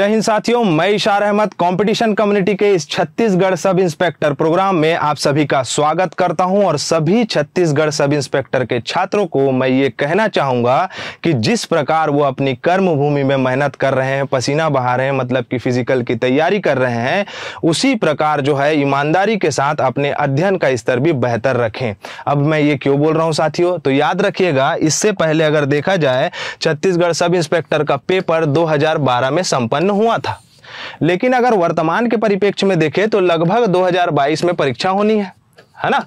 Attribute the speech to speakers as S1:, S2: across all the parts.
S1: जय हिंद साथियों मैं इशार अहमद कंपटीशन कम्युनिटी के इस छत्तीसगढ़ सब इंस्पेक्टर प्रोग्राम में आप सभी का स्वागत करता हूं और सभी छत्तीसगढ़ सब इंस्पेक्टर के छात्रों को मैं ये कहना चाहूंगा कि जिस प्रकार वो अपनी कर्मभूमि में मेहनत कर रहे हैं पसीना बहा रहे हैं मतलब कि फिजिकल की तैयारी कर रहे हैं उसी प्रकार जो है ईमानदारी के साथ अपने अध्ययन का स्तर भी बेहतर रखें अब मैं ये क्यों बोल रहा हूँ साथियों तो याद रखिएगा इससे पहले अगर देखा जाए छत्तीसगढ़ सब इंस्पेक्टर का पेपर दो में संपन्न उत्पन्न हुआ था लेकिन अगर वर्तमान के परिप्रेक्ष्य में देखें तो लगभग 2022 में परीक्षा होनी है है ना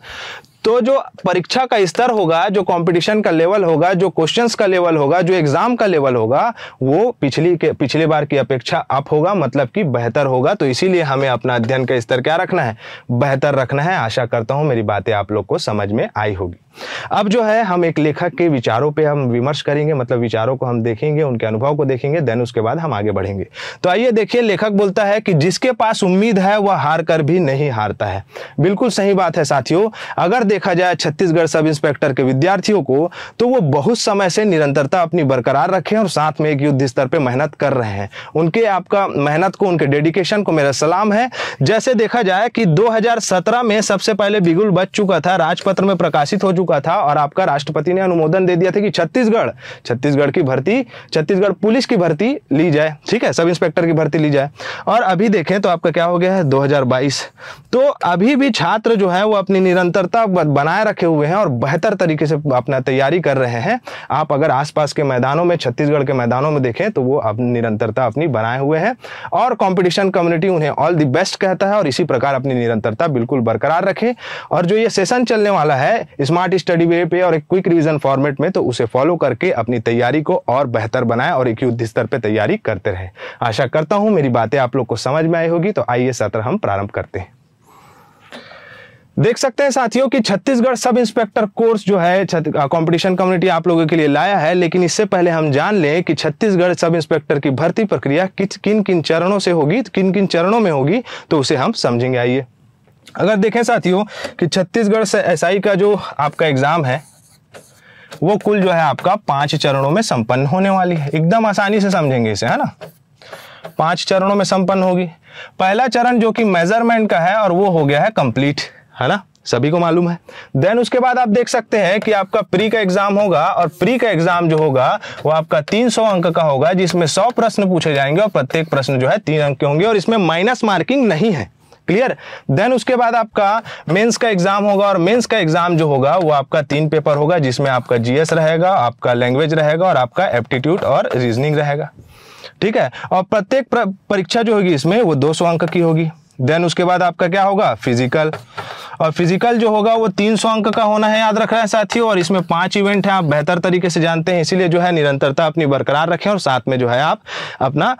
S1: तो जो परीक्षा का स्तर होगा जो कंपटीशन का लेवल होगा जो क्वेश्चंस का लेवल होगा जो एग्जाम का लेवल होगा वो पिछली के पिछले बार की अपेक्षा अप होगा मतलब कि बेहतर होगा तो इसीलिए हमें अपना अध्ययन का स्तर क्या रखना है बेहतर रखना है आशा करता हूँ मेरी बातें आप लोग को समझ में आई होगी अब जो है हम एक लेखक के विचारों पे हम विमर्श करेंगे मतलब विचारों को हम देखेंगे उनके अनुभव को देखेंगे देन उसके बाद हम आगे बढ़ेंगे तो आइए देखिए लेखक बोलता है कि जिसके पास उम्मीद है वह हार कर भी नहीं हारता है बिल्कुल सही बात है साथियों अगर देखा जाए छत्तीसगढ़ सब इंस्पेक्टर के विद्यार्थियों को तो वो बहुत समय से निरंतरता अपनी बरकरार रखे और साथ में एक युद्ध स्तर पर मेहनत कर रहे हैं उनके आपका मेहनत को उनके डेडिकेशन को मेरा सलाम है जैसे देखा जाए कि 2017 में सबसे पहले बिगुल बच चुका था राजपत्र में प्रकाशित हो चुका था और आपका राष्ट्रपति ने अनुमोदन दे दिया था कि छत्तीसगढ़ छत्तीसगढ़ की भर्ती छत्तीसगढ़ पुलिस की भर्ती ली जाए ठीक है सब इंस्पेक्टर की भर्ती ली जाए और अभी देखें तो आपका क्या हो गया है 2022 तो अभी भी छात्र जो है वो अपनी निरंतरता बनाए रखे हुए हैं और बेहतर तरीके से अपना तैयारी कर रहे हैं आप अगर आसपास के मैदानों में छत्तीसगढ़ के मैदानों में देखें तो वो अब निरंतरता अपनी बनाए हुए हैं और कॉम्पिटिशन कम्युनिटी उन्हें ऑल दी बेस्ट कहता है और इसी प्रकार अपनी निरंतरता बिल्कुल बरकरार रखें और जो ये सेशन चलने वाला है स्मार्ट स्टडी वे पे और एक क्विक रिविजन फॉर्मेट में तो उसे फॉलो करके अपनी तैयारी को और बेहतर बनाए और एक युद्ध स्तर पर तैयारी करते रहे आशा करता हूँ मेरी बातें आप लोग को समझ में आई होगी तो आइए सत्र हम प्रारंभ करते हैं देख सकते हैं साथियों कि छत्तीसगढ़ सब इंस्पेक्टर कोर्स जो है कंपटीशन कम्युनिटी आप लोगों के लिए लाया है लेकिन इससे पहले हम जान लें कि छत्तीसगढ़ सब इंस्पेक्टर की भर्ती प्रक्रिया किन किन चरणों से होगी किन किन चरणों में होगी तो उसे हम समझेंगे आइए अगर देखें साथियों कि छत्तीसगढ़ से एस का जो आपका एग्ज़ाम है वो कुल जो है आपका पांच चरणों में संपन्न होने वाली है एकदम आसानी से समझेंगे इसे है ना पांच चरणों में संपन्न होगी पहला चरण जो कि मेजरमेंट का है और वो हो गया है कंप्लीट है ना सभी को मालूम है देन उसके बाद आप देख सकते हैं कि आपका प्री का एग्जाम होगा और प्री का एग्जाम जो होगा वो आपका 300 अंक का होगा जिसमें 100 प्रश्न पूछे जाएंगे और प्रत्येक प्रश्न जो है तीन अंक के होंगे और इसमें माइनस मार्किंग नहीं है क्लियर देन उसके बाद आपका मेंस का एग्जाम होगा और मेंस का एग्जाम जो होगा वो आपका तीन पेपर होगा जिसमें आपका जीएस रहेगा आपका लैंग्वेज रहेगा और आपका एप्टीट्यूड और रीजनिंग रहेगा ठीक है और प्रत्येक परीक्षा जो होगी इसमें वो 200 अंक की होगी देन उसके बाद आपका क्या होगा फिजिकल और फिजिकल जो होगा वो तीन सौ अंक का होना है याद रख रहे हैं साथियों और इसमें पांच इवेंट हैं आप बेहतर तरीके से जानते हैं इसीलिए जो है निरंतरता अपनी बरकरार रखें और साथ में जो है आप अपना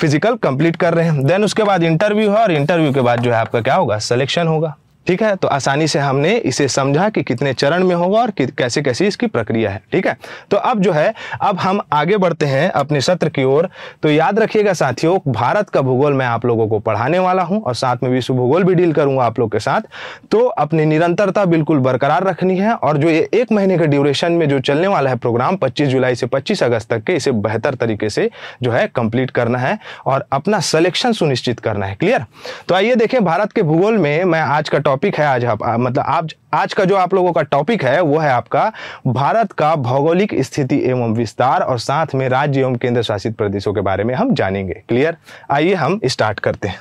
S1: फिजिकल कंप्लीट कर रहे हैं देन उसके बाद इंटरव्यू है और इंटरव्यू के बाद जो है आपका क्या होगा सिलेक्शन होगा ठीक है तो आसानी से हमने इसे समझा कि कितने चरण में होगा और कैसे कैसे इसकी प्रक्रिया है ठीक है तो अब जो है अब हम आगे बढ़ते हैं अपने सत्र की ओर तो याद रखिएगा साथियों भारत का भूगोल मैं आप लोगों को पढ़ाने वाला हूं और साथ में विश्व भूगोल भी डील करूंगा आप लोग के साथ तो अपनी निरंतरता बिल्कुल बरकरार रखनी है और जो ये एक महीने के ड्यूरेशन में जो चलने वाला है प्रोग्राम पच्चीस जुलाई से पच्चीस अगस्त तक के इसे बेहतर तरीके से जो है कंप्लीट करना है और अपना सलेक्शन सुनिश्चित करना है क्लियर तो आइए देखें भारत के भूगोल में मैं आज का टॉपिक है आज आप मतलब आप आज का जो आप लोगों का टॉपिक है वो है आपका भारत का भौगोलिक स्थिति एवं विस्तार और साथ में राज्य एवं केंद्र शासित प्रदेशों के बारे में हम जानेंगे क्लियर आइए हम स्टार्ट करते हैं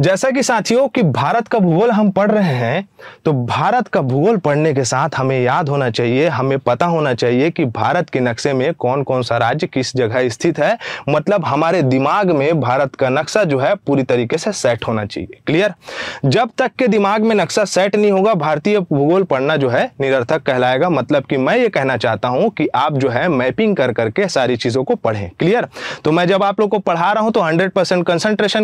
S1: जैसा कि साथियों कि भारत का भूगोल हम पढ़ रहे हैं तो भारत का भूगोल पढ़ने के साथ हमें याद होना चाहिए हमें पता होना चाहिए कि भारत के नक्शे में कौन कौन सा राज्य किस जगह स्थित है मतलब हमारे दिमाग में भारत का नक्शा जो है पूरी तरीके से सेट होना चाहिए क्लियर जब तक के दिमाग में नक्शा सेट नहीं होगा भारतीय भूगोल पढ़ना जो है निरर्थक कहलाएगा मतलब कि मैं ये कहना चाहता हूँ कि आप जो है मैपिंग कर करके सारी चीज़ों को पढ़ें क्लियर तो मैं जब आप लोग को पढ़ा रहा हूँ तो हंड्रेड परसेंट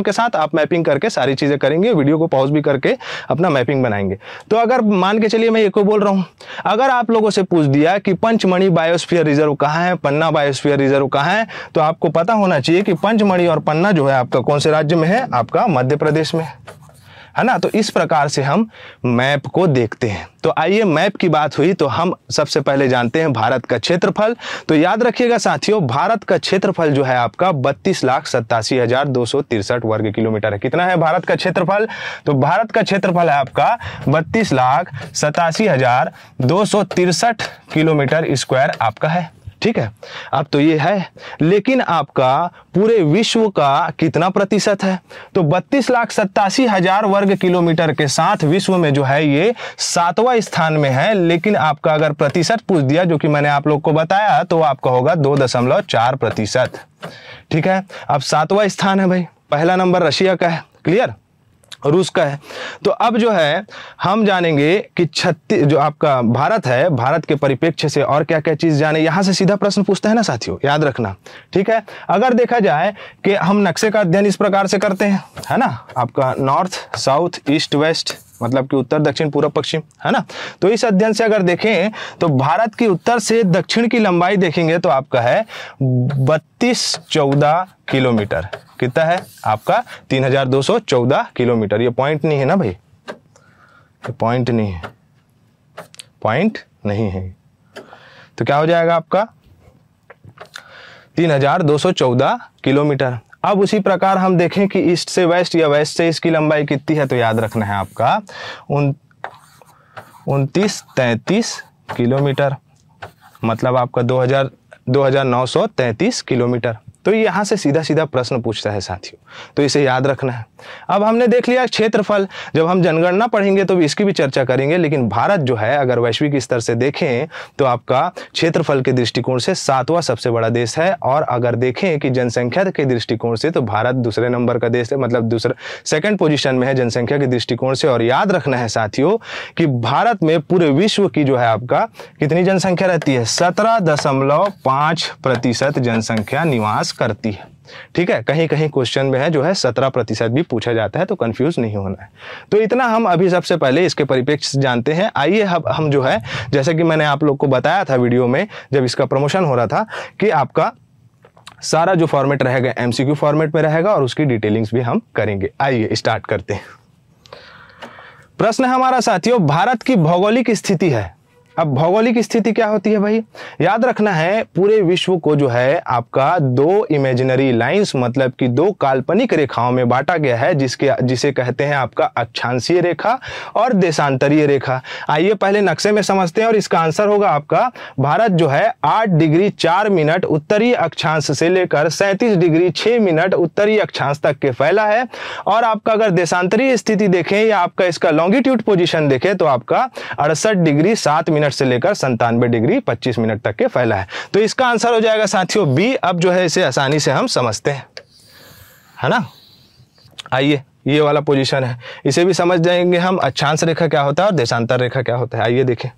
S1: के साथ आप मैपिंग करके सारी चीज़ें करेंगे वीडियो को पॉज भी करके अपना मैपिंग बनाएंगे तो अगर मान के चलिए मैं ये को बोल रहा हूँ अगर आप लोगों से पूछ दिया कि पंचमणि बायोस्फीयर रिजर्व कहाँ है पन्ना बायोस्फीयर रिजर्व कहाँ है तो आपको पता होना चाहिए कि पंचमणि और पन्ना जो है आपका कौन से राज्य में है आपका मध्य प्रदेश में है ना तो इस प्रकार से हम मैप को देखते हैं तो आइए मैप की बात हुई तो हम सबसे पहले जानते हैं भारत का क्षेत्रफल तो याद रखिएगा साथियों भारत का क्षेत्रफल जो है आपका बत्तीस लाख सत्तासी हजार दो सौ तिरसठ वर्ग किलोमीटर है कितना है भारत का क्षेत्रफल तो भारत का क्षेत्रफल है आपका बत्तीस लाख सतासी हजार दो सौ तिरसठ किलोमीटर स्क्वायर आपका है ठीक है अब तो ये है लेकिन आपका पूरे विश्व का कितना प्रतिशत है तो बत्तीस लाख सत्तासी हजार वर्ग किलोमीटर के साथ विश्व में जो है ये सातवां स्थान में है लेकिन आपका अगर प्रतिशत पूछ दिया जो कि मैंने आप लोग को बताया तो आपका होगा दो दशमलव चार प्रतिशत ठीक है अब सातवां स्थान है भाई पहला नंबर रशिया का है क्लियर रूस का है तो अब जो है हम जानेंगे कि छत्तीस जो आपका भारत है भारत के परिप्रेक्ष्य से और क्या क्या चीज़ जाने यहाँ से सीधा प्रश्न पूछते हैं ना साथियों याद रखना ठीक है अगर देखा जाए कि हम नक्शे का अध्ययन इस प्रकार से करते हैं है ना आपका नॉर्थ साउथ ईस्ट वेस्ट मतलब कि उत्तर दक्षिण पूर्व पश्चिम है ना तो इस अध्ययन से अगर देखें तो भारत की उत्तर से दक्षिण की लंबाई देखेंगे तो आपका है बत्तीस चौदह किलोमीटर कितना है आपका तीन हजार दो सौ चौदह किलोमीटर ये पॉइंट नहीं है ना भाई ये पॉइंट नहीं है पॉइंट नहीं है तो क्या हो जाएगा आपका तीन हजार दो सौ चौदह किलोमीटर अब उसी प्रकार हम देखें कि ईस्ट से वेस्ट या वेस्ट से इसकी लंबाई कितनी है तो याद रखना है आपका उन उनतीस तैतीस किलोमीटर मतलब आपका दो हज़ार दो हज़ार नौ सौ तैंतीस किलोमीटर तो यहाँ से सीधा सीधा प्रश्न पूछता है साथियों तो इसे याद रखना है अब हमने देख लिया क्षेत्रफल जब हम जनगणना पढ़ेंगे तो भी इसकी भी चर्चा करेंगे लेकिन भारत जो है अगर वैश्विक स्तर से देखें तो आपका क्षेत्रफल के दृष्टिकोण से सातवां सबसे बड़ा देश है और अगर देखें कि जनसंख्या के दृष्टिकोण से तो भारत दूसरे नंबर का देश है मतलब दूसरा सेकेंड पोजिशन में है जनसंख्या के दृष्टिकोण से और याद रखना है साथियों कि भारत में पूरे विश्व की जो है आपका कितनी जनसंख्या रहती है सत्रह दशमलव प्रतिशत जनसंख्या निवास करती है ठीक है कहीं कहीं क्वेश्चन में है जो है सत्रह प्रतिशत भी पूछा जाता है तो कंफ्यूज नहीं होना है तो इतना हम अभी सबसे पहले इसके परिप्रेक्ष जानते हैं आइए हम जो है जैसे कि मैंने आप लोग को बताया था वीडियो में जब इसका प्रमोशन हो रहा था कि आपका सारा जो फॉर्मेट रहेगा एमसीक्यू फॉर्मेट में रहेगा और उसकी डिटेलिंग्स भी हम करेंगे आइए स्टार्ट करते हैं प्रश्न हमारा साथियों भारत की भौगोलिक स्थिति है अब भौगोलिक स्थिति क्या होती है भाई याद रखना है पूरे विश्व को जो है आपका दो इमेजिनरी लाइंस मतलब कि दो काल्पनिक रेखाओं में बांटा गया है जिसके जिसे कहते हैं आपका अक्षांशीय रेखा और देशांतरीय रेखा आइए पहले नक्शे में समझते हैं और इसका आंसर होगा आपका भारत जो है आठ डिग्री चार मिनट उत्तरी अक्षांश से लेकर सैंतीस डिग्री छह मिनट उत्तरी अक्षांश तक के फैला है और आपका अगर देशांतरीय स्थिति देखें या आपका इसका लॉन्गिट्यूड पोजिशन देखें तो आपका अड़सठ डिग्री सात मिनट मिनट से लेकर संतानवे डिग्री पच्चीस मिनट तक के फैला है तो इसका आंसर हो जाएगा साथियों बी अब जो है इसे आसानी से हम समझते हैं है ना आइए ये वाला पोजीशन है इसे भी समझ जाएंगे हम अक्षांश रेखा क्या होता है और देशांतर रेखा क्या होता है आइए देखें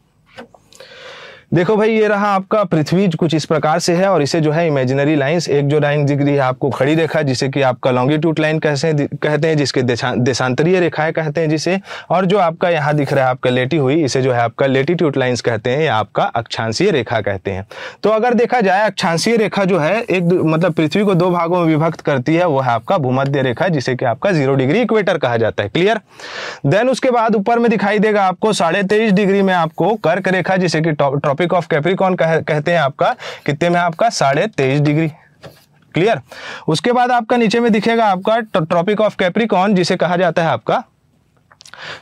S1: देखो भाई ये रहा आपका पृथ्वी कुछ इस प्रकार से है और इसे जो है इमेजिनरी लाइंस एक जो लाइन दिख रही है आपको खड़ी रेखा जिसे कि आपका लॉन्गिट्यूड लाइन कहते कहते हैं जिसके देशांतरीय रेखाएं कहते हैं जिसे और जो आपका यहाँ दिख रहा है आपका लेटी हुई इसे जो है आपका लेटीट्यूड लाइन्स कहते हैं या आपका अक्षांशीय रेखा कहते हैं तो अगर देखा जाए अक्षांशीय रेखा जो है एक मतलब पृथ्वी को दो भागों में विभक्त करती है वो है आपका भूमध्य रेखा जिसे कि आपका जीरो डिग्री इक्वेटर कहा जाता है क्लियर देन उसके बाद ऊपर में दिखाई देगा आपको साढ़े डिग्री में आपको कर्क रेखा जिसे कि ट्रॉपिक ऑफ कैप्रिकॉन कह, कहते हैं आपका कितने में आपका साढ़े तेईस डिग्री क्लियर उसके बाद आपका नीचे में दिखेगा आपका ट्रॉपिक ऑफ कैप्रिकॉन जिसे कहा जाता है आपका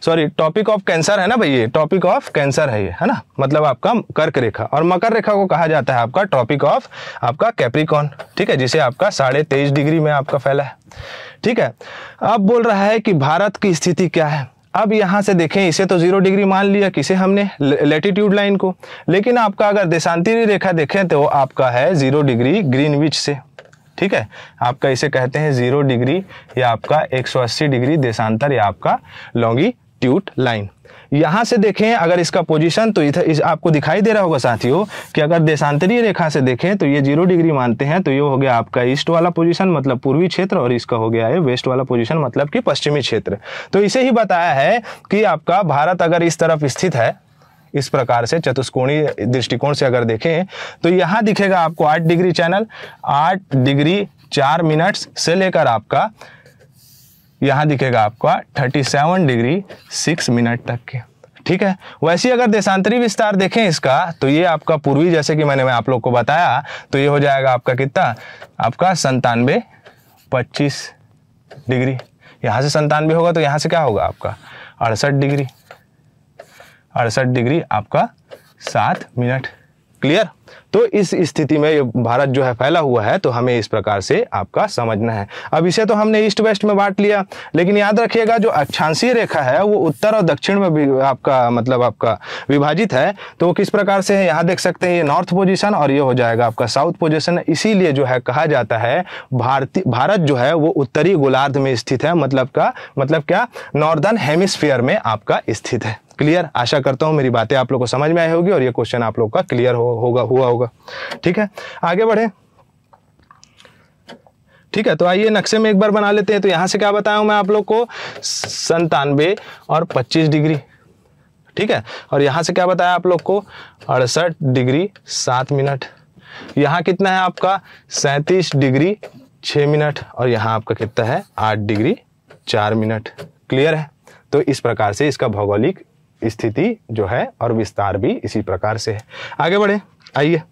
S1: सॉरी टॉपिक ऑफ कैंसर है ना भैया टॉपिक ऑफ कैंसर है ये है ना मतलब आपका कर्क रेखा और मकर रेखा को कहा जाता है आपका टॉपिक ऑफ आपका कैप्रिकॉन ठीक है जिसे आपका साढ़े तेईस डिग्री में आपका फैला है ठीक है अब बोल रहा है कि भारत की स्थिति क्या है अब यहाँ से देखें इसे तो जीरो डिग्री मान लिया किसे हमने लेटीट्यूड लाइन को लेकिन आपका अगर देशांतरी रेखा देखें तो आपका है जीरो डिग्री ग्रीनविच से ठीक है आपका इसे कहते हैं जीरो डिग्री या आपका 180 डिग्री देशांतर या आपका लॉन्गी ट्यूट लाइन यहां से देखें अगर इसका पोजीशन तो इधर इस आपको दिखाई दे रहा होगा साथियों कि अगर देशांतरीय रेखा से देखें तो ये जीरो डिग्री मानते हैं तो ये हो गया आपका ईस्ट वाला पोजीशन मतलब पूर्वी क्षेत्र और इसका हो गया है वेस्ट वाला पोजीशन मतलब कि पश्चिमी क्षेत्र तो इसे ही बताया है कि आपका भारत अगर इस तरफ स्थित है इस प्रकार से चतुष्कोणीय दृष्टिकोण से अगर देखें तो यहाँ दिखेगा आपको आठ डिग्री चैनल आठ डिग्री चार मिनट्स से लेकर आपका यहाँ दिखेगा आपका 37 डिग्री 6 मिनट तक के ठीक है वैसे अगर देशांतरी विस्तार देखें इसका तो ये आपका पूर्वी जैसे कि मैंने मैं आप लोग को बताया तो ये हो जाएगा आपका कितना आपका संतानवे पच्चीस डिग्री यहाँ से संतानवे होगा तो यहाँ से क्या होगा आपका अड़सठ डिग्री अड़सठ डिग्री आपका सात मिनट क्लियर तो इस स्थिति में भारत जो है फैला हुआ है तो हमें इस प्रकार से आपका समझना है अब इसे तो हमने ईस्ट वेस्ट में बांट लिया लेकिन याद रखिएगा जो अक्षांशीय रेखा है वो उत्तर और दक्षिण में भी आपका मतलब आपका विभाजित है तो वो किस प्रकार से है यहाँ देख सकते हैं ये नॉर्थ पोजिशन और ये हो जाएगा आपका साउथ पोजिशन इसीलिए जो है कहा जाता है भारतीय भारत जो है वो उत्तरी गोलार्ध में स्थित है मतलब का मतलब क्या नॉर्दर्न हेमिसफियर में आपका स्थित है क्लियर आशा करता हूँ मेरी बातें आप लोग को समझ में आई होगी और ये क्वेश्चन आप लोग का क्लियर हो, होगा हुआ होगा ठीक है आगे बढ़े ठीक है तो आइए नक्शे में एक बार बना लेते हैं तो यहां से क्या बताया मैं आप लोग को संतानवे और पच्चीस डिग्री ठीक है और यहां से क्या बताया आप लोग को अड़सठ डिग्री सात मिनट यहां कितना है आपका 37 डिग्री 6 मिनट और यहाँ आपका कितना है आठ डिग्री चार मिनट क्लियर है तो इस प्रकार से इसका भौगोलिक स्थिति जो है और विस्तार भी इसी प्रकार से है आगे बढ़े आइए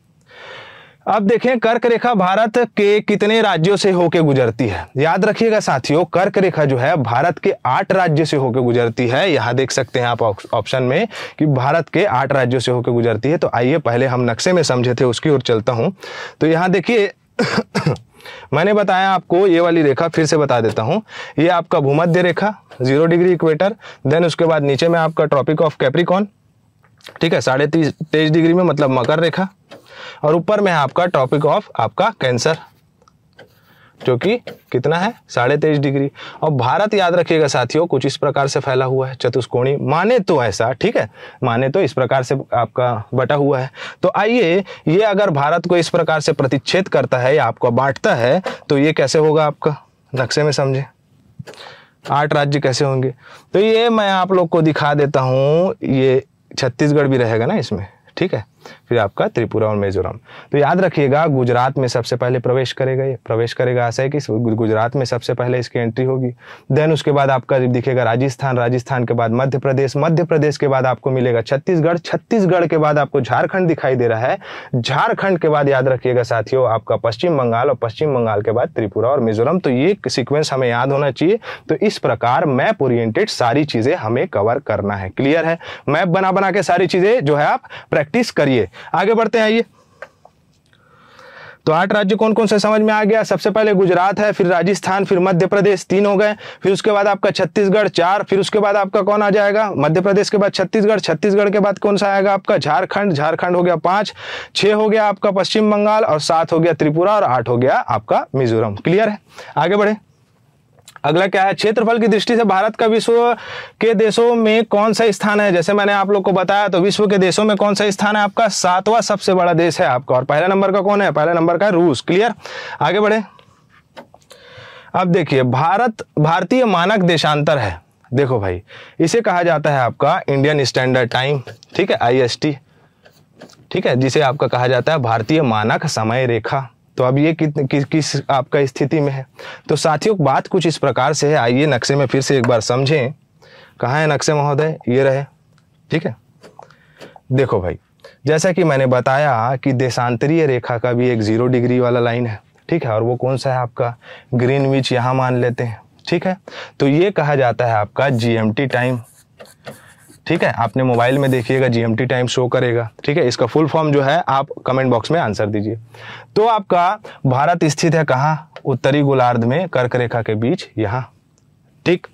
S1: अब देखें कर्क रेखा भारत के कितने राज्यों से होकर गुजरती है याद रखिएगा साथियों कर्क रेखा जो है भारत के आठ राज्यों से होकर गुजरती है यहां देख सकते हैं आप ऑप्शन में कि भारत के आठ राज्यों से होकर गुजरती है तो आइए पहले हम नक्शे में समझे थे उसकी ओर चलता हूं तो यहाँ देखिए मैंने बताया आपको ये वाली रेखा फिर से बता देता हूँ ये आपका भूमध्य रेखा जीरो डिग्री इक्वेटर देन उसके बाद नीचे में आपका ट्रॉपिक ऑफ कैप्रिकॉन ठीक है साढ़े तेईस डिग्री में मतलब मकर रेखा और ऊपर में है आपका ट्रॉपिक ऑफ आपका कैंसर जो कि कितना है साढ़े तेईस डिग्री और भारत याद रखिएगा साथियों कुछ इस प्रकार से फैला हुआ है चतुष्कोणी माने तो ऐसा ठीक है माने तो इस प्रकार से आपका बटा हुआ है तो आइए ये अगर भारत को इस प्रकार से प्रतिच्छेद करता है या आपको बांटता है तो ये कैसे होगा आपका नक्शे में समझे आठ राज्य कैसे होंगे तो ये मैं आप लोग को दिखा देता हूँ ये छत्तीसगढ़ भी रहेगा ना इसमें ठीक है फिर आपका त्रिपुरा और मिजोरम तो याद रखिएगा गुजरात में सबसे पहले प्रवेश करेगा ये प्रवेश करेगा ऐसा है कि गुजरात में सबसे पहले इसकी एंट्री होगी देन उसके बाद आपका दिखेगा राजस्थान राजस्थान के बाद मध्य प्रदेश मध्य प्रदेश के बाद आपको मिलेगा छत्तीसगढ़ छत्तीसगढ़ के बाद आपको झारखंड दिखाई दे रहा है झारखंड के बाद याद रखिएगा साथियों आपका पश्चिम बंगाल और पश्चिम बंगाल के बाद त्रिपुरा और मिजोरम तो ये सिक्वेंस हमें याद होना चाहिए तो इस प्रकार मैप ओरिएंटेड सारी चीजें हमें कवर करना है क्लियर है मैप बना बना के सारी चीजें जो है आप प्रैक्टिस करिए चाहिए आगे बढ़ते हैं आइए तो आठ राज्य कौन कौन से समझ में आ गया सबसे पहले गुजरात है फिर राजस्थान फिर मध्य प्रदेश तीन हो गए फिर उसके बाद आपका छत्तीसगढ़ चार फिर उसके बाद आपका कौन आ जाएगा मध्य प्रदेश के बाद छत्तीसगढ़ छत्तीसगढ़ के बाद कौन सा आएगा आपका झारखंड झारखंड हो गया पांच छह हो गया आपका पश्चिम बंगाल और सात हो गया त्रिपुरा और आठ हो गया आपका मिजोरम क्लियर है आगे बढ़े अगला क्या है क्षेत्रफल की दृष्टि से भारत का विश्व के देशों में कौन सा स्थान है जैसे मैंने आप लोग को बताया तो विश्व के देशों में कौन सा स्थान है आपका सातवा सबसे बड़ा देश है आपका और पहला नंबर का कौन है पहला नंबर का रूस क्लियर आगे बढ़े अब देखिए भारत भारतीय मानक देशांतर है देखो भाई इसे कहा जाता है आपका इंडियन स्टैंडर्ड टाइम ठीक है आईएसटी ठीक है जिसे आपका कहा जाता है भारतीय मानक समय रेखा तो अब ये कि, कि, किस आपका स्थिति में है तो साथियों बात कुछ इस प्रकार से है आइए नक्शे में फिर से एक बार समझें कहाँ है नक्शे महोदय ये रहे ठीक है देखो भाई जैसा कि मैंने बताया कि देशांतरीय रेखा का भी एक ज़ीरो डिग्री वाला लाइन है ठीक है और वो कौन सा है आपका ग्रीन विच यहाँ मान लेते हैं ठीक है तो ये कहा जाता है आपका जी टाइम ठीक है आपने मोबाइल में देखिएगा जीएमटी टाइम शो करेगा ठीक है इसका फुल फॉर्म जो है आप कमेंट बॉक्स में आंसर दीजिए तो आपका भारत स्थित है कहाँ उत्तरी गोलार्ध में कर्क रेखा के बीच यहाँ ठीक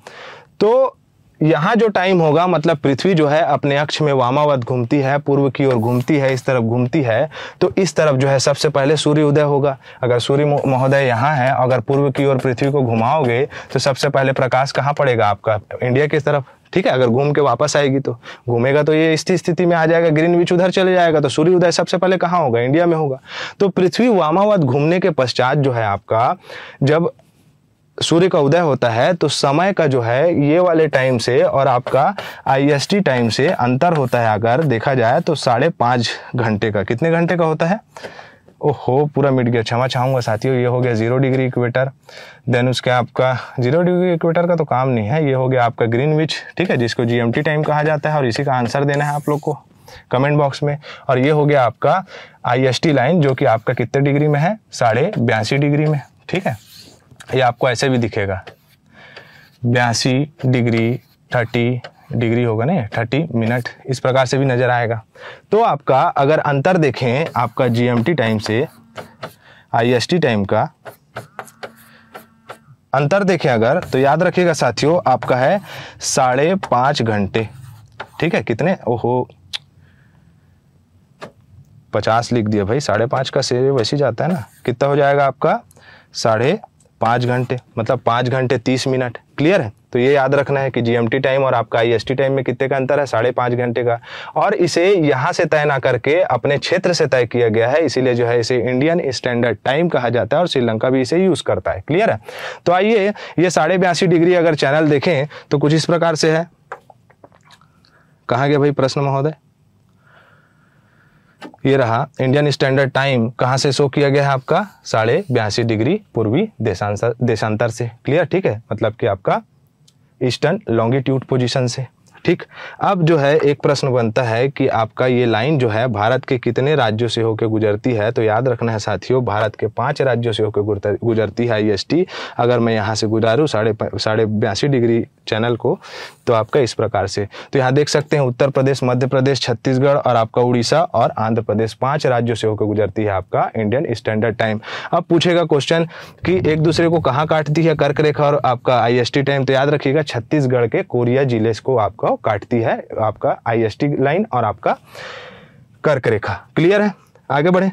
S1: तो यहाँ जो टाइम होगा मतलब पृथ्वी जो है अपने अक्ष में वामावत घूमती है पूर्व की ओर घूमती है इस तरफ घूमती है तो इस तरफ जो है सबसे पहले सूर्य उदय होगा अगर सूर्य महोदय यहाँ है अगर पूर्व की ओर पृथ्वी को घुमाओगे तो सबसे पहले प्रकाश कहाँ पड़ेगा आपका इंडिया की तरफ ठीक है अगर घूम के वापस आएगी तो घूमेगा तो ये इसी स्थिति में आ जाएगा ग्रीन विच उधर चले जाएगा तो सूर्य उदय सबसे पहले कहाँ होगा इंडिया में होगा तो पृथ्वी वामावत घूमने के पश्चात जो है आपका जब सूर्य का उदय होता है तो समय का जो है ये वाले टाइम से और आपका आईएसटी टाइम से अंतर होता है अगर देखा जाए तो साढ़े पाँच घंटे का कितने घंटे का होता है ओहो पूरा मिट गया क्षमा चाहूँगा साथियों ये हो गया जीरो डिग्री इक्वेटर देन उसके आपका जीरो डिग्री इक्वेटर का तो काम नहीं है ये हो गया आपका ग्रीन विच ठीक है जिसको जीएमटी टाइम कहा जाता है और इसी का आंसर देना है आप लोग को कमेंट बॉक्स में और ये हो गया आपका आई लाइन जो कि आपका कितने डिग्री में है साढ़े बयासी डिग्री में ठीक है ये आपको ऐसे भी दिखेगा बयासी डिग्री थर्टी डिग्री होगा ना थर्टी मिनट इस प्रकार से भी नज़र आएगा तो आपका अगर अंतर देखें आपका जीएमटी टाइम से आईएसटी टाइम का अंतर देखें अगर तो याद रखिएगा साथियों आपका है साढ़े पाँच घंटे ठीक है कितने ओहो पचास लिख दिया भाई साढ़े पाँच का से वैसे जाता है ना कितना हो जाएगा आपका साढ़े पाँच घंटे मतलब पाँच घंटे तीस मिनट क्लियर है तो ये याद रखना है कि जीएमटी टाइम और आपका टी टाइम में कितने का अंतर है साढ़े पाँच घंटे का और इसे यहाँ से तय ना करके अपने क्षेत्र से तय किया गया है इसीलिए जो है इसे इंडियन स्टैंडर्ड टाइम कहा जाता है और श्रीलंका भी इसे यूज़ करता है क्लियर है तो आइए ये साढ़े बयासी डिग्री अगर चैनल देखें तो कुछ इस प्रकार से है कहाँ गया भाई प्रश्न महोदय ये रहा इंडियन स्टैंडर्ड टाइम कहाँ से शो किया गया है आपका साढ़े बयासी डिग्री पूर्वी देशांतर देशांतर से क्लियर ठीक है मतलब कि आपका ईस्टर्न लॉन्गिट्यूड पोजिशन से ठीक अब जो है एक प्रश्न बनता है कि आपका ये लाइन जो है भारत के कितने राज्यों से होकर गुजरती है तो याद रखना है साथियों भारत के पांच राज्यों से होकर गुजरती है आई अगर मैं यहाँ से गुजारूँ साढ़े साढ़े बयासी डिग्री चैनल को तो आपका इस प्रकार से तो यहाँ देख सकते हैं उत्तर प्रदेश मध्य प्रदेश छत्तीसगढ़ और आपका उड़ीसा और आंध्र प्रदेश पांच राज्यों से होकर गुजरती है आपका इंडियन स्टैंडर्ड टाइम अब पूछेगा क्वेश्चन कि एक दूसरे को कहाँ काटती है कर्क रेखा और आपका आईएसटी टाइम तो याद रखिएगा छत्तीसगढ़ के कोरिया जिले को आपका काटती है आपका आईएसटी लाइन और आपका कर्क रेखा क्लियर है आगे बढ़े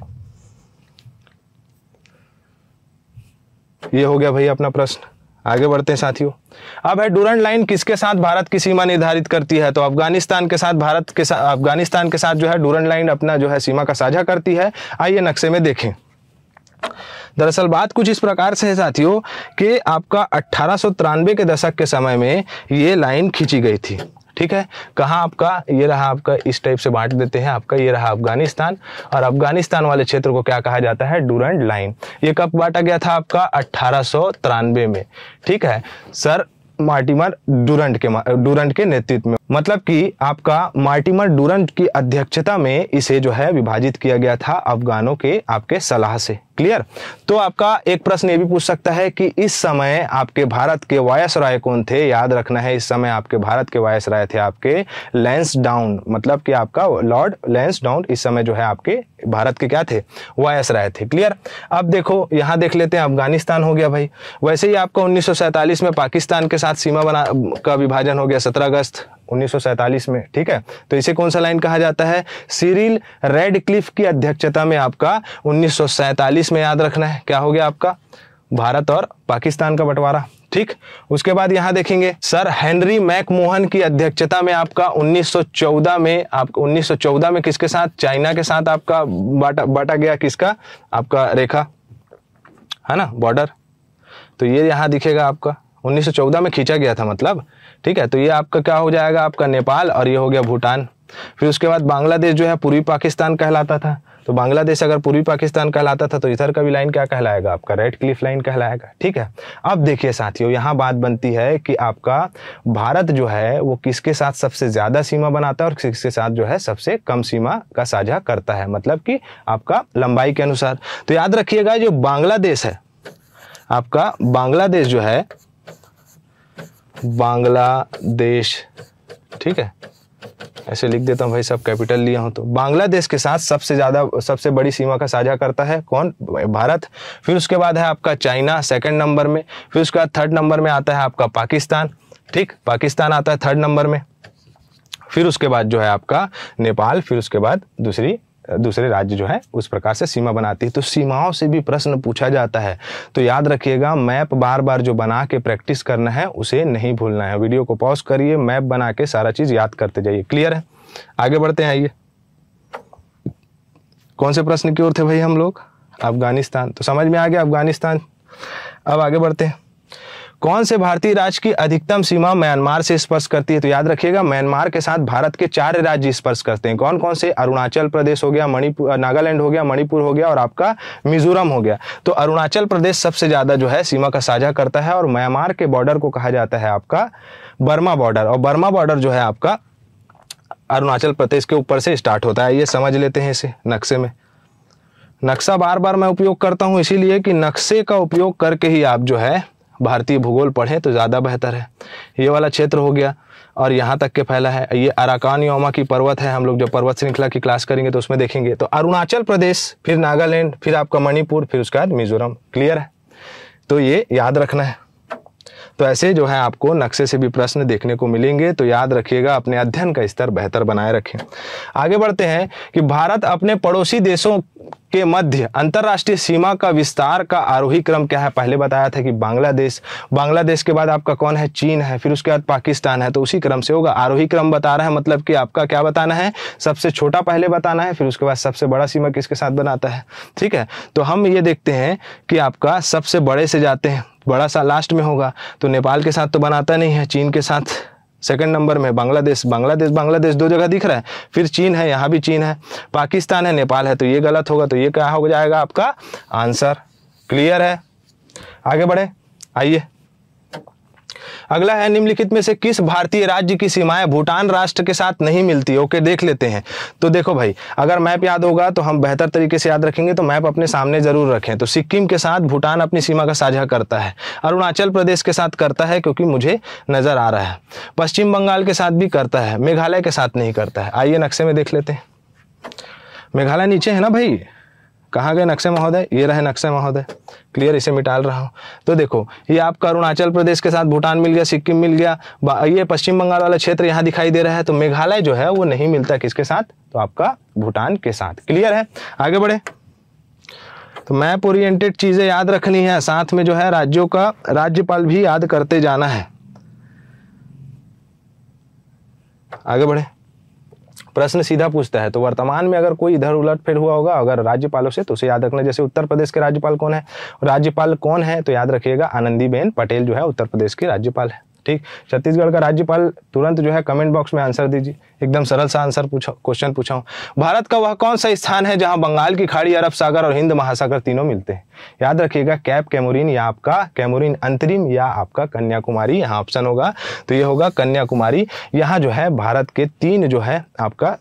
S1: ये हो गया भाई अपना प्रश्न आगे बढ़ते हैं साथियों अब है डूरंड लाइन किसके साथ भारत की सीमा निर्धारित करती है तो अफगानिस्तान के साथ भारत के साथ अफगानिस्तान के साथ जो है डूरंड लाइन अपना जो है सीमा का साझा करती है आइए नक्शे में देखें दरअसल बात कुछ इस प्रकार से है साथियों कि आपका अट्ठारह के दशक के समय में ये लाइन खींची गई थी ठीक है कहाँ आपका ये रहा आपका इस टाइप से बांट देते हैं आपका ये रहा अफगानिस्तान और अफगानिस्तान वाले क्षेत्र को क्या कहा जाता है डूरेंट लाइन ये कब बांटा गया था आपका अट्ठारह में ठीक है सर मार्टिमर डूरेंट के डूरेंट के नेतृत्व में मतलब कि आपका मार्टिमर डूरंट की अध्यक्षता में इसे जो है विभाजित किया गया था अफगानों के आपके सलाह से क्लियर तो आपका एक प्रश्न ये भी पूछ सकता है कि इस समय आपके भारत के वायस राय कौन थे याद रखना है इस समय आपके भारत के वायस राय थे आपके लेंस डाउन मतलब कि आपका लॉर्ड लेंस डाउन इस समय जो है आपके भारत के क्या थे वायस राय थे क्लियर अब देखो यहाँ देख लेते हैं अफगानिस्तान हो गया भाई वैसे ही आपका उन्नीस में पाकिस्तान के साथ सीमा बना का विभाजन हो गया सत्रह अगस्त 1947 में ठीक है तो इसे कौन सा लाइन कहा जाता है सीरिल रेड क्लिफ की अध्यक्षता में आपका 1947 में याद रखना है क्या हो गया आपका भारत और पाकिस्तान का बंटवारा ठीक उसके बाद यहाँ देखेंगे सर हेनरी मैकमोहन की अध्यक्षता में आपका 1914 में आप 1914 में किसके साथ चाइना के साथ आपका बांटा बाटा गया किसका आपका रेखा है ना बॉर्डर तो ये यहां दिखेगा आपका 1914 में खींचा गया था मतलब ठीक है तो ये आपका क्या हो जाएगा आपका नेपाल और ये हो गया भूटान फिर उसके बाद बांग्लादेश जो है पूर्वी पाकिस्तान कहलाता था तो बांग्लादेश अगर पूर्वी पाकिस्तान कहलाता था तो इधर का भी लाइन क्या कहलाएगा आपका रेड क्लिफ लाइन कहलाएगा ठीक है अब देखिए साथियों यहाँ बात बनती है कि आपका भारत जो है वो किसके साथ सबसे ज़्यादा सीमा बनाता है और किसके साथ जो है सबसे कम सीमा का साझा करता है मतलब कि आपका लंबाई के अनुसार तो याद रखिएगा जो बांग्लादेश है आपका बांग्लादेश जो है बांग्लादेश ठीक है ऐसे लिख देता हूँ भाई सब कैपिटल लिया हूँ तो बांग्लादेश के साथ सबसे ज़्यादा सबसे बड़ी सीमा का साझा करता है कौन भारत फिर उसके बाद है आपका चाइना सेकंड नंबर में फिर उसके बाद थर्ड नंबर में आता है आपका पाकिस्तान ठीक पाकिस्तान आता है थर्ड नंबर में फिर उसके बाद जो है आपका नेपाल फिर उसके बाद दूसरी दूसरे राज्य जो है उस प्रकार से सीमा बनाती है तो सीमाओं से भी प्रश्न पूछा जाता है तो याद रखिएगा मैप बार बार जो बना के प्रैक्टिस करना है उसे नहीं भूलना है वीडियो को पॉज करिए मैप बना के सारा चीज़ याद करते जाइए क्लियर है आगे बढ़ते हैं आइए कौन से प्रश्न की ओर थे भाई हम लोग अफगानिस्तान तो समझ में आ गया अफगानिस्तान अब आगे बढ़ते हैं कौन से भारतीय राज्य की अधिकतम सीमा म्यांमार से स्पर्श करती है तो याद रखिएगा म्यांमार के साथ भारत के चार राज्य स्पर्श करते हैं कौन कौन से अरुणाचल प्रदेश हो गया मणिपुर नागालैंड हो गया मणिपुर हो गया और आपका मिजोरम हो गया तो अरुणाचल प्रदेश सबसे ज़्यादा जो है सीमा का साझा करता है और म्यांमार के बॉर्डर को कहा जाता है आपका बर्मा बॉर्डर और बर्मा बॉर्डर जो है आपका अरुणाचल प्रदेश के ऊपर से स्टार्ट होता है ये समझ लेते हैं इसे नक्शे में नक्शा बार बार मैं उपयोग करता हूँ इसीलिए कि नक्शे का उपयोग करके ही आप जो है भारतीय भूगोल पढ़ें तो ज़्यादा बेहतर है ये वाला क्षेत्र हो गया और यहाँ तक के फैला है ये अराकान योमा की पर्वत है हम लोग जब पर्वत श्रृंखला की क्लास करेंगे तो उसमें देखेंगे तो अरुणाचल प्रदेश फिर नागालैंड फिर आपका मणिपुर फिर उसके बाद मिजोरम क्लियर है तो ये याद रखना है तो ऐसे जो है आपको नक्शे से भी प्रश्न देखने को मिलेंगे तो याद रखिएगा अपने अध्ययन का स्तर बेहतर बनाए रखें आगे बढ़ते हैं कि भारत अपने पड़ोसी देशों के मध्य अंतर्राष्ट्रीय सीमा का विस्तार का आरोही क्रम क्या है पहले बताया था कि बांग्लादेश बांग्लादेश के बाद आपका कौन है चीन है फिर उसके बाद पाकिस्तान है तो उसी क्रम से होगा आरोही क्रम बता रहा है मतलब कि आपका क्या बताना है सबसे छोटा पहले बताना है फिर उसके बाद सबसे बड़ा सीमा किसके साथ बनाता है ठीक है तो हम ये देखते हैं कि आपका सबसे बड़े से जाते हैं बड़ा सा लास्ट में होगा तो नेपाल के साथ तो बनाता नहीं है चीन के साथ सेकंड नंबर में बांग्लादेश बांग्लादेश बांग्लादेश दो जगह दिख रहा है फिर चीन है यहाँ भी चीन है पाकिस्तान है नेपाल है तो ये गलत होगा तो ये क्या हो जाएगा आपका आंसर क्लियर है आगे बढ़े आइए अगला है निम्नलिखित में से किस भारतीय राज्य की सीमाएं भूटान राष्ट्र के साथ नहीं मिलती ओके देख लेते हैं तो देखो भाई अगर मैप याद होगा तो हम बेहतर तरीके से याद रखेंगे तो मैप अपने सामने जरूर रखें तो सिक्किम के साथ भूटान अपनी सीमा का साझा करता है अरुणाचल प्रदेश के साथ करता है क्योंकि मुझे नजर आ रहा है पश्चिम बंगाल के साथ भी करता है मेघालय के साथ नहीं करता है आइए नक्शे में देख लेते हैं मेघालय नीचे है ना भाई कहाँ गए नक्शे महोदय ये रहे नक्शे महोदय क्लियर इसे मिटाल रहा हूँ तो देखो ये आपका अरुणाचल प्रदेश के साथ भूटान मिल गया सिक्किम मिल गया ये पश्चिम बंगाल वाला क्षेत्र यहाँ दिखाई दे रहा है तो मेघालय जो है वो नहीं मिलता किसके साथ तो आपका भूटान के साथ क्लियर है आगे बढ़े तो मैप ओरिएंटेड चीज़ें याद रखनी है साथ में जो है राज्यों का राज्यपाल भी याद करते जाना है आगे बढ़े प्रश्न सीधा पूछता है तो वर्तमान में अगर कोई इधर उलट फिर हुआ होगा अगर राज्यपालों से तो उसे याद रखना जैसे उत्तर प्रदेश के राज्यपाल कौन है राज्यपाल कौन है तो याद रखिएगा आनंदीबेन पटेल जो है उत्तर प्रदेश की राज्यपाल है ठीक छत्तीसगढ़ का राज्यपाल तुरंत जो है कमेंट बॉक्स में आंसर दीजिए एकदम सरल सा आंसर पूछा क्वेश्चन पूछा हूँ भारत का वह कौन सा स्थान है जहाँ बंगाल की खाड़ी अरब सागर और हिंद महासागर तीनों मिलते हैं याद रखिएगा कैप कैमोरिन या आपका कैमोरिन अंतरिम या आपका कन्याकुमारी यहाँ ऑप्शन होगा तो ये होगा कन्याकुमारी यहाँ जो है भारत के तीन जो है आपका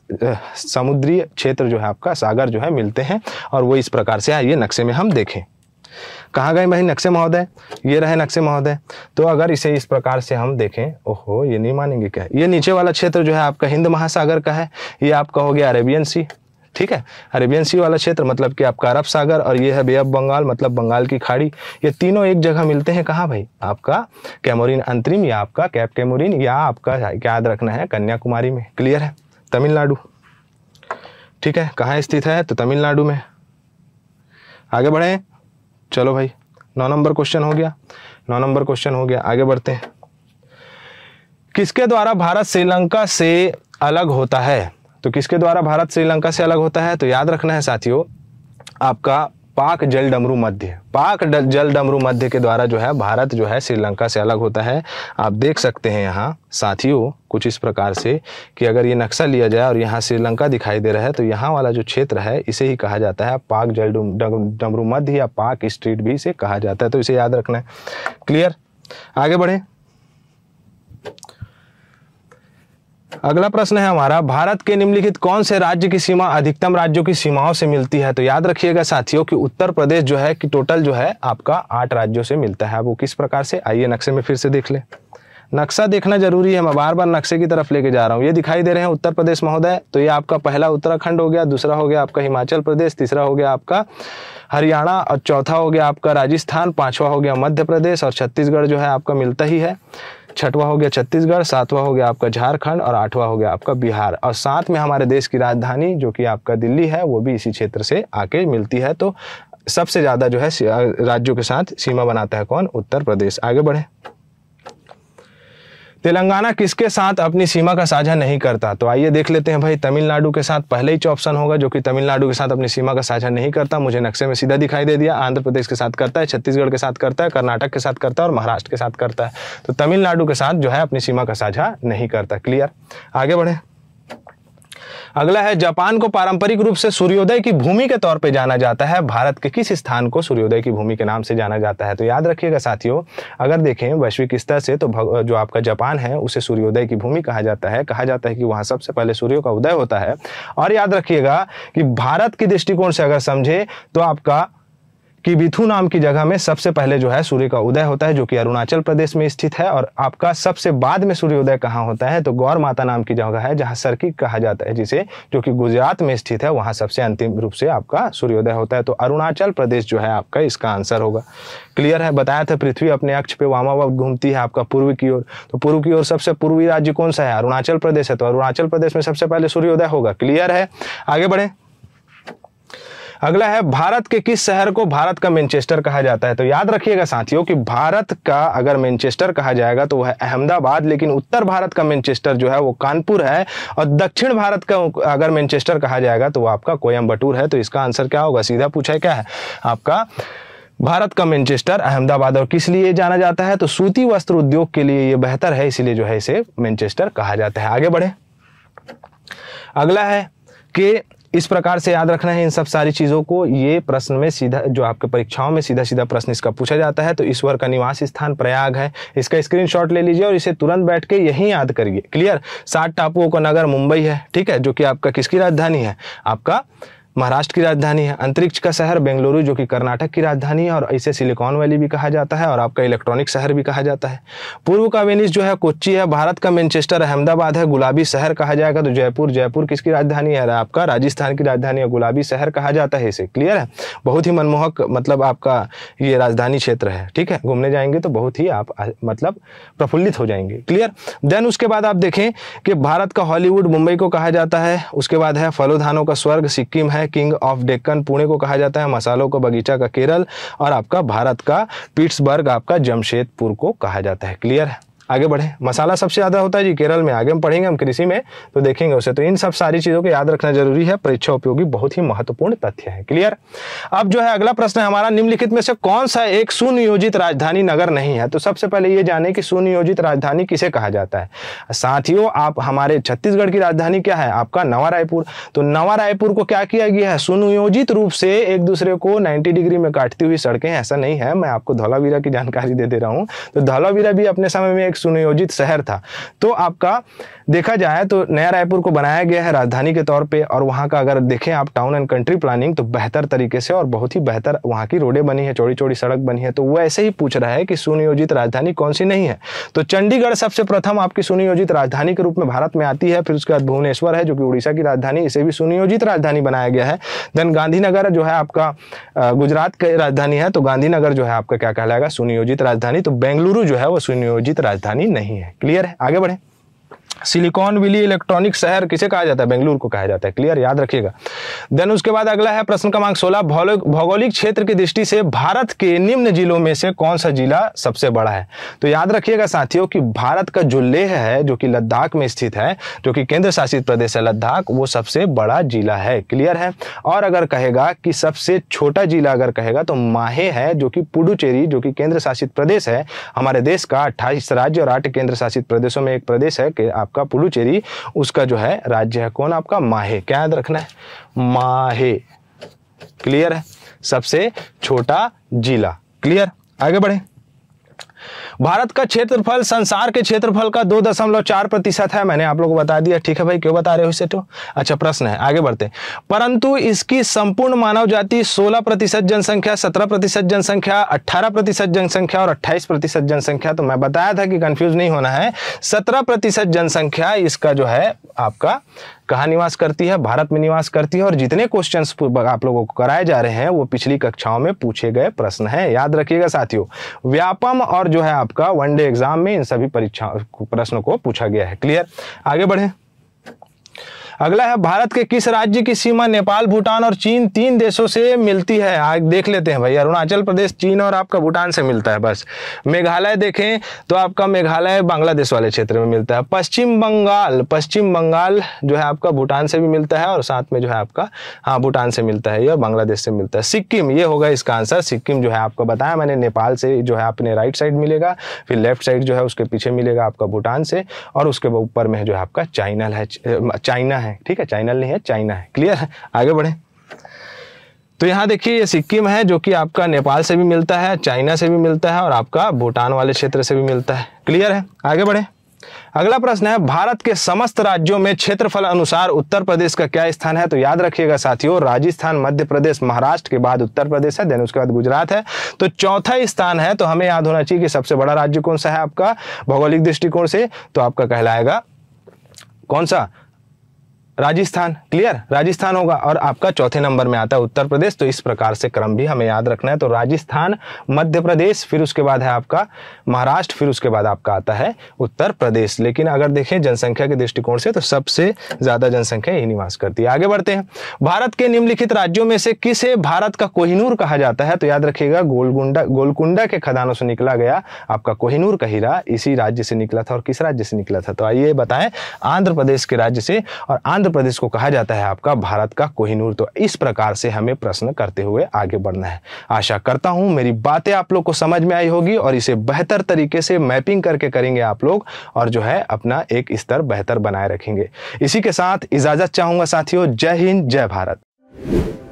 S1: समुद्री क्षेत्र जो है आपका सागर जो है मिलते हैं और वो इस प्रकार से ये नक्शे में हम देखें कहाँ गए भाई नक्शे महोदय ये रहे नक्शे महोदय तो अगर इसे इस प्रकार से हम देखें ओहो ये नहीं मानेंगे क्या ये नीचे वाला क्षेत्र जो है आपका हिंद महासागर का है ये आपका हो गया अरेबियन सी ठीक है अरेबियन सी वाला क्षेत्र मतलब कि आपका अरब सागर और ये है बे ऑफ बंगाल मतलब बंगाल की खाड़ी ये तीनों एक जगह मिलते हैं कहाँ भाई आपका कैमोरिन अंतरिम या आपका कैप कैमोरिन या आपका याद रखना है कन्याकुमारी में क्लियर है तमिलनाडु ठीक है कहाँ स्थित है तो तमिलनाडु में आगे बढ़े चलो भाई नौ नंबर क्वेश्चन हो गया नौ नंबर क्वेश्चन हो गया आगे बढ़ते हैं किसके द्वारा भारत श्रीलंका से अलग होता है तो किसके द्वारा भारत श्रीलंका से अलग होता है तो याद रखना है साथियों आपका पाक जल डमरू मध्य पाक जल डमरू मध्य के द्वारा जो है भारत जो है श्रीलंका से अलग होता है आप देख सकते हैं यहाँ साथियों कुछ इस प्रकार से कि अगर ये नक्शा लिया जाए और यहाँ श्रीलंका दिखाई दे रहा है तो यहाँ वाला जो क्षेत्र है इसे ही कहा जाता है पाक जल डमरू मध्य या पाक स्ट्रीट भी इसे कहा जाता है तो इसे याद रखना है क्लियर आगे बढ़े अगला प्रश्न है हमारा भारत के निम्नलिखित कौन से राज्य की सीमा अधिकतम राज्यों की सीमाओं से मिलती है तो याद रखिएगा साथियों कि उत्तर प्रदेश जो है कि टोटल जो है आपका आठ राज्यों से मिलता है वो किस प्रकार से आइए नक्शे में फिर से देख ले नक्शा देखना जरूरी है मैं बार बार नक्शे की तरफ लेके जा रहा हूँ ये दिखाई दे रहे हैं उत्तर प्रदेश महोदय तो ये आपका पहला उत्तराखंड हो गया दूसरा हो गया आपका हिमाचल प्रदेश तीसरा हो गया आपका हरियाणा और चौथा हो गया आपका राजस्थान पांचवा हो गया मध्य प्रदेश और छत्तीसगढ़ जो है आपका मिलता ही है छठवा हो गया छत्तीसगढ़ सातवा हो गया आपका झारखंड और आठवां हो गया आपका बिहार और साथ में हमारे देश की राजधानी जो कि आपका दिल्ली है वो भी इसी क्षेत्र से आके मिलती है तो सबसे ज़्यादा जो है राज्यों के साथ सीमा बनाता है कौन उत्तर प्रदेश आगे बढ़े तेलंगाना किसके साथ अपनी सीमा का साझा नहीं करता तो आइए देख लेते हैं भाई तमिलनाडु के साथ पहले ही ऑप्शन होगा जो कि तमिलनाडु के साथ अपनी सीमा का साझा नहीं करता मुझे नक्शे में सीधा दिखाई दे दिया आंध्र प्रदेश के साथ करता है छत्तीसगढ़ के साथ करता है कर्नाटक के साथ करता है और महाराष्ट्र के साथ करता है तो तमिलनाडु के साथ जो है अपनी सीमा का साझा नहीं करता क्लियर आगे बढ़े अगला है जापान को पारंपरिक रूप से सूर्योदय की भूमि के तौर पे जाना जाता है भारत के किस स्थान को सूर्योदय की भूमि के नाम से जाना जाता है तो याद रखिएगा साथियों अगर देखें वैश्विक स्तर से तो जो आपका जापान है उसे सूर्योदय की भूमि कहा जाता है कहा जाता है कि वहाँ सबसे पहले सूर्य का उदय होता है और याद रखिएगा कि भारत के दृष्टिकोण से अगर समझे तो आपका कि नाम की जगह में सबसे पहले जो है सूर्य का उदय होता है जो कि अरुणाचल प्रदेश में स्थित है और आपका सबसे बाद में सूर्योदय कहाँ होता है तो गौर माता नाम की जगह है जहाँ सरकी कहा जाता है जिसे जो कि गुजरात में स्थित है वहाँ सबसे अंतिम रूप से आपका सूर्योदय होता है तो अरुणाचल प्रदेश जो है आपका इसका आंसर होगा क्लियर है बताया था पृथ्वी अपने अक्ष पे वामा घूमती है आपका पूर्व की ओर तो पूर्व की ओर सबसे पूर्वी राज्य कौन सा है अरुणाचल प्रदेश है तो अरुणाचल प्रदेश में सबसे पहले सूर्योदय होगा क्लियर है आगे बढ़े अगला है भारत के किस शहर को भारत का मैनचेस्टर कहा जाता है तो याद रखिएगा साथियों कि भारत का अगर मैनचेस्टर कहा जाएगा तो वह अहमदाबाद लेकिन उत्तर भारत का मैनचेस्टर जो है वो कानपुर है और दक्षिण भारत का अगर मैनचेस्टर कहा जाएगा तो वो आपका कोयम्बटूर है तो इसका आंसर क्या होगा सीधा पूछा क्या है आपका भारत का मैनचेस्टर अहमदाबाद और किस लिए जाना जाता है तो सूती वस्त्र उद्योग के लिए यह बेहतर है इसलिए जो है इसे मैनचेस्टर कहा जाता है आगे बढ़े अगला है कि इस प्रकार से याद रखना है इन सब सारी चीज़ों को ये प्रश्न में सीधा जो आपके परीक्षाओं में सीधा सीधा प्रश्न इसका पूछा जाता है तो ईश्वर का निवास स्थान प्रयाग है इसका स्क्रीनशॉट ले लीजिए और इसे तुरंत बैठ के यही याद करिए क्लियर सात टापुओं का नगर मुंबई है ठीक है जो कि आपका किसकी राजधानी है आपका महाराष्ट्र की राजधानी है अंतरिक्ष का शहर बेंगलुरु जो कि कर्नाटक की राजधानी है और इसे सिलिकॉन वैली भी कहा जाता है और आपका इलेक्ट्रॉनिक शहर भी कहा जाता है पूर्व का वेनिस जो है कोच्ची है भारत का मैनचेस्टर अहमदाबाद है गुलाबी शहर कहा जाएगा तो जयपुर जयपुर किसकी राजधानी है आपका राजस्थान की राजधानी है गुलाबी शहर कहा जाता है इसे क्लियर है बहुत ही मनमोहक मतलब आपका ये राजधानी क्षेत्र है ठीक है घूमने जाएंगे तो बहुत ही आप मतलब प्रफुल्लित हो जाएंगे क्लियर देन उसके बाद आप देखें कि भारत का हॉलीवुड मुंबई को कहा जाता है उसके बाद है फलोधानों का स्वर्ग सिक्किम है है किंग ऑफ डेक्कन पुणे को कहा जाता है मसालों का बगीचा का केरल और आपका भारत का पिट्सबर्ग आपका जमशेदपुर को कहा जाता है क्लियर है आगे बढ़े मसाला सबसे ज़्यादा होता है जी केरल में आगे हम पढ़ेंगे हम कृषि में तो देखेंगे उसे तो इन सब सारी चीज़ों को याद रखना जरूरी है परीक्षा उपयोगी बहुत ही महत्वपूर्ण तथ्य है क्लियर अब जो है अगला प्रश्न है हमारा निम्नलिखित में से कौन सा एक सुनियोजित राजधानी नगर नहीं है तो सबसे पहले ये जाने की सुनियोजित राजधानी किसे कहा जाता है साथियों आप हमारे छत्तीसगढ़ की राजधानी क्या है आपका नवा रायपुर तो नवा रायपुर को क्या किया गया है सुनियोजित रूप से एक दूसरे को नाइन्टी डिग्री में काटती हुई सड़कें ऐसा नहीं है मैं आपको धौलावीरा की जानकारी दे दे रहा हूँ तो धौलावीरा भी अपने समय में एक एक सुनियोजित शहर था तो आपका देखा जाए तो नया रायपुर को बनाया गया है राजधानी के तौर पर और वहाँ का अगर देखें आप टाउन एंड कंट्री प्लानिंग तो बेहतर तरीके से और बहुत ही बेहतर वहाँ की रोडें बनी है चौड़ी चौड़ी सड़क बनी है तो वो ऐसे ही पूछ रहा है कि सुनियोजित राजधानी कौन सी नहीं है तो चंडीगढ़ सबसे प्रथम आपकी सुनियोजित राजधानी के रूप में भारत में आती है फिर उसके बाद भुवनेश्वर है जो कि उड़ीसा की राजधानी इसे भी सुनियोजित राजधानी बनाया गया है देन गांधीनगर जो है आपका गुजरात की राजधानी है तो गांधीनगर जो है आपका क्या कहलाएगा सुनियोजित राजधानी तो बेंगलुरु जो है वो सुनियोजित राजधानी राजधानी नहीं है क्लियर है आगे बढ़े सिलिकॉन विली इलेक्ट्रॉनिक शहर किसे कहा जाता है बेंगलुरु को कहा जाता है क्लियर याद रखिएगा देन उसके बाद अगला है प्रश्न क्रमांक सोलह भौगोलिक क्षेत्र की दृष्टि से भारत के निम्न जिलों में से कौन सा जिला सबसे बड़ा है तो याद रखिएगा साथियों कि भारत का जो लेह है जो कि लद्दाख में स्थित है जो कि केंद्र शासित प्रदेश है लद्दाख वो सबसे बड़ा जिला है क्लियर है और अगर कहेगा कि सबसे छोटा जिला अगर कहेगा तो माहे है जो कि पुडुचेरी जो कि केंद्र शासित प्रदेश है हमारे देश का अट्ठाईस राज्य और आठ केंद्र शासित प्रदेशों में एक प्रदेश है आपका पुडुचेरी उसका जो है राज्य है कौन आपका माहे क्या याद रखना है माहे क्लियर है सबसे छोटा जिला क्लियर आगे बढ़े भारत का क्षेत्रफल संसार के क्षेत्रफल का दो दशमलव चार प्रतिशत है मैंने आप लोग को बता दिया ठीक है भाई क्यों बता रहे हो इसे तो अच्छा प्रश्न है आगे बढ़ते परंतु इसकी संपूर्ण मानव जाति सोलह प्रतिशत जनसंख्या सत्रह प्रतिशत जनसंख्या अट्ठारह प्रतिशत जनसंख्या और अट्ठाईस प्रतिशत जनसंख्या तो मैं बताया था कि कंफ्यूज नहीं होना है सत्रह प्रतिशत जनसंख्या इसका जो है आपका कहाँ निवास करती है भारत में निवास करती है और जितने क्वेश्चन आप लोगों को कराए जा रहे हैं वो पिछली कक्षाओं में पूछे गए प्रश्न हैं याद रखिएगा साथियों व्यापम और जो है आपका वनडे एग्जाम में इन सभी परीक्षा प्रश्नों को पूछा गया है क्लियर आगे बढ़े अगला है भारत के किस राज्य की सीमा नेपाल भूटान और चीन तीन देशों से मिलती है आज देख लेते हैं भाई अरुणाचल प्रदेश चीन और आपका भूटान से मिलता है बस मेघालय देखें तो आपका मेघालय बांग्लादेश वाले क्षेत्र में मिलता है पश्चिम बंगाल पश्चिम बंगाल जो है आपका भूटान से भी मिलता है और साथ में जो है आपका हाँ भूटान से मिलता है या बांग्लादेश से मिलता है सिक्किम ये होगा इसका आंसर सिक्किम जो है आपको बताया मैंने नेपाल से जो है अपने राइट साइड मिलेगा फिर लेफ्ट साइड जो है उसके पीछे मिलेगा आपका भूटान से और उसके ऊपर में जो है आपका चाइना है चाइना है है ठीक है चाइना नहीं है चाइना है क्लियर है आगे बढ़े तो यहाँ देखिए ये सिक्किम है जो कि आपका नेपाल से भी मिलता है चाइना से भी मिलता है और आपका भूटान वाले क्षेत्र से भी मिलता है क्लियर है आगे बढ़े अगला प्रश्न है भारत के समस्त राज्यों में क्षेत्रफल अनुसार उत्तर प्रदेश का क्या स्थान है तो याद रखिएगा साथियों राजस्थान मध्य प्रदेश महाराष्ट्र के बाद उत्तर प्रदेश है देन उसके बाद गुजरात है तो चौथा स्थान है तो हमें याद होना चाहिए कि सबसे बड़ा राज्य कौन सा है आपका भौगोलिक दृष्टिकोण से तो आपका कहलाएगा कौन सा राजस्थान क्लियर राजस्थान होगा और आपका चौथे नंबर में आता है उत्तर प्रदेश तो इस प्रकार से क्रम भी हमें याद रखना है तो राजस्थान मध्य प्रदेश फिर उसके बाद है आपका महाराष्ट्र फिर उसके बाद आपका आता है उत्तर प्रदेश लेकिन अगर देखें जनसंख्या के दृष्टिकोण से तो सबसे ज्यादा जनसंख्या यही निवास करती है आगे बढ़ते हैं भारत के निम्नलिखित राज्यों में से किसे भारत का कोहिनूर कहा जाता है तो याद रखिएगा गोलगुंडा गोलकुंडा के खदानों से निकला गया आपका कोहिनूर का हीरा इसी राज्य से निकला था और किस राज्य से निकला था तो आइए बताएं आंध्र प्रदेश के राज्य से और आंध्र आंध्र प्रदेश को कहा जाता है आपका भारत का कोहिनूर तो इस प्रकार से हमें प्रश्न करते हुए आगे बढ़ना है आशा करता हूं मेरी बातें आप लोग को समझ में आई होगी और इसे बेहतर तरीके से मैपिंग करके करेंगे आप लोग और जो है अपना एक स्तर बेहतर बनाए रखेंगे इसी के साथ इजाजत चाहूंगा साथियों जय हिंद जय भारत